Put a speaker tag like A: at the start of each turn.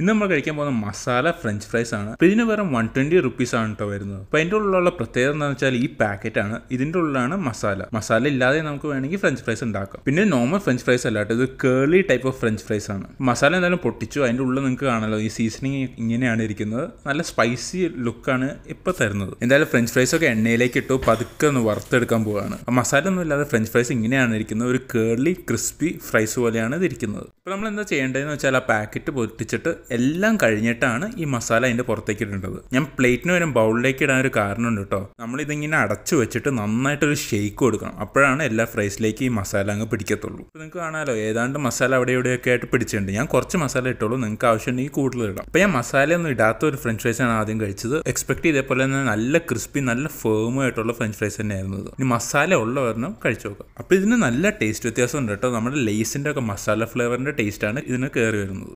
A: ഇന്ന് നമ്മൾ കഴിക്കാൻ പോകുന്ന മസാല ഫ്രഞ്ച് ഫ്രൈസ് ആണ് അപ്പോൾ ഇതിന് വെറും വൺ ട്വൻറ്റി റുപ്പീസ് ആണ് കേട്ടോ വരുന്നത് അപ്പോൾ അതിൻ്റെ ഉള്ളിലുള്ള പ്രത്യേകത എന്താണെന്ന് വെച്ചാൽ ഈ പാക്കറ്റ് ആണ് ഇതിൻ്റെ ഉള്ളിലാണ് മസാല മസാല ഇല്ലാതെ നമുക്ക് വേണമെങ്കിൽ ഫ്രഞ്ച് ഫ്രൈസ് ഉണ്ടാക്കാം പിന്നെ നോർമൽ ഫ്രഞ്ച് ഫ്രൈസ് അല്ല കേട്ടോ ഇത് കേളി ടൈപ്പ് ഓഫ് ഫ്രഞ്ച് ഫ്രൈസ് ആണ് മസാല എന്തായാലും പൊട്ടിച്ചു അതിൻ്റെ ഉള്ളിൽ നിങ്ങൾക്ക് കാണാമല്ലോ ഈ സീസണിങ് ഇങ്ങനെയാണ് ഇരിക്കുന്നത് നല്ല സ്പൈസി ലുക്കാണ് ഇപ്പോൾ തരുന്നത് എന്തായാലും ഫ്രഞ്ച് ഫ്രൈസ് ഒക്കെ എണ്ണയിലേക്ക് ഇട്ടു പതുക്കെ ഒന്ന് വറുത്തെടുക്കാൻ പോവുകയാണ് മസാല ഒന്നും ഇല്ലാതെ ഫ്രഞ്ച് ഫ്രൈസ് ഇങ്ങനെയാണ് ഇരിക്കുന്നത് ഒരു കേളി ക്രിസ്പി ഫ്രൈസ് പോലെയാണ് ഇത് ഇരിക്കുന്നത് അപ്പോൾ നമ്മൾ എന്താ ചെയ്യേണ്ടതെന്ന് വെച്ചാൽ ആ പാക്കറ്റ് പൊട്ടിച്ചിട്ട് എല്ലാം കഴിഞ്ഞിട്ടാണ് ഈ മസാല അതിൻ്റെ പുറത്തേക്ക് ഇടേണ്ടത് ഞാൻ പ്ലേറ്റിന് വരും ബൗളിലേക്ക് ഇടാൻ ഒരു കാരണമുണ്ട് കേട്ടോ നമ്മളിതിങ്ങനെ അടച്ചു വെച്ചിട്ട് നന്നായിട്ടൊരു ഷേക്ക് കൊടുക്കണം അപ്പോഴാണ് എല്ലാ ഫ്രൈസിലേക്ക് ഈ മസാല അങ്ങ് പിടിക്കത്തുള്ളൂ നിങ്ങൾക്ക് കാണാമല്ലോ ഏതാണ്ട് മസാല അവിടെ ഇവിടെയൊക്കെ ആയിട്ട് പിടിച്ചിട്ടുണ്ട് ഞാൻ കുറച്ച് മസാല ഇട്ടുള്ളൂ നിങ്ങൾക്ക് ആവശ്യമുണ്ടെങ്കിൽ കൂടുതൽ ഇടാം അപ്പോൾ ഞാൻ മസാലയൊന്നും ഇടാത്ത ഒരു ഫ്രഞ്ച് ഫ്രൈസ് ആണ് ആദ്യം കഴിച്ചത് എക്സ്പെക്ട് ചെയ്തപോലെ തന്നെ നല്ല ക്രിസ്പി നല്ല ആയിട്ടുള്ള ഫ്രഞ്ച് ഫ്രൈസ് തന്നെയായിരുന്നു ഇനി മസാല ഉള്ള വരണം കഴിച്ചു നോക്കാം അപ്പോൾ ഇതിന് നല്ല ടേസ്റ്റ് വ്യത്യാസമുണ്ട് കേട്ടോ നമ്മുടെ ലേസിൻ്റെ ഒക്കെ മസാല ഫ്ലേവറിൻ്റെ ടേസ്റ്റാണ് ഇതിന് കയറി വരുന്നത്